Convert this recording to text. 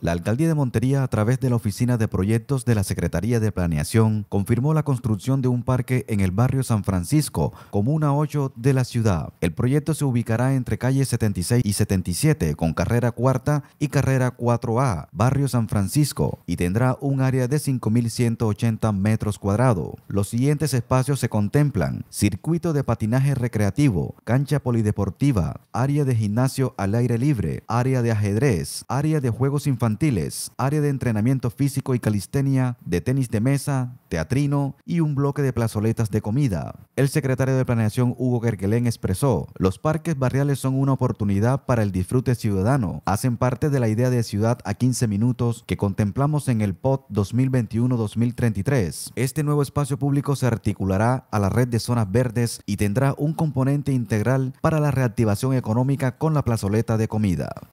La alcaldía de Montería, a través de la Oficina de Proyectos de la Secretaría de Planeación, confirmó la construcción de un parque en el barrio San Francisco, comuna 8 de la ciudad. El proyecto se ubicará entre calles 76 y 77, con carrera cuarta y carrera 4A, barrio San Francisco, y tendrá un área de 5.180 metros cuadrados. Los siguientes espacios se contemplan circuito de patinaje recreativo, cancha polideportiva, área de gimnasio al aire libre, área de ajedrez, área de juegos infantiles, infantiles, área de entrenamiento físico y calistenia, de tenis de mesa, teatrino y un bloque de plazoletas de comida. El secretario de Planeación Hugo gergelén expresó, los parques barriales son una oportunidad para el disfrute ciudadano, hacen parte de la idea de ciudad a 15 minutos que contemplamos en el POT 2021-2033. Este nuevo espacio público se articulará a la red de zonas verdes y tendrá un componente integral para la reactivación económica con la plazoleta de comida.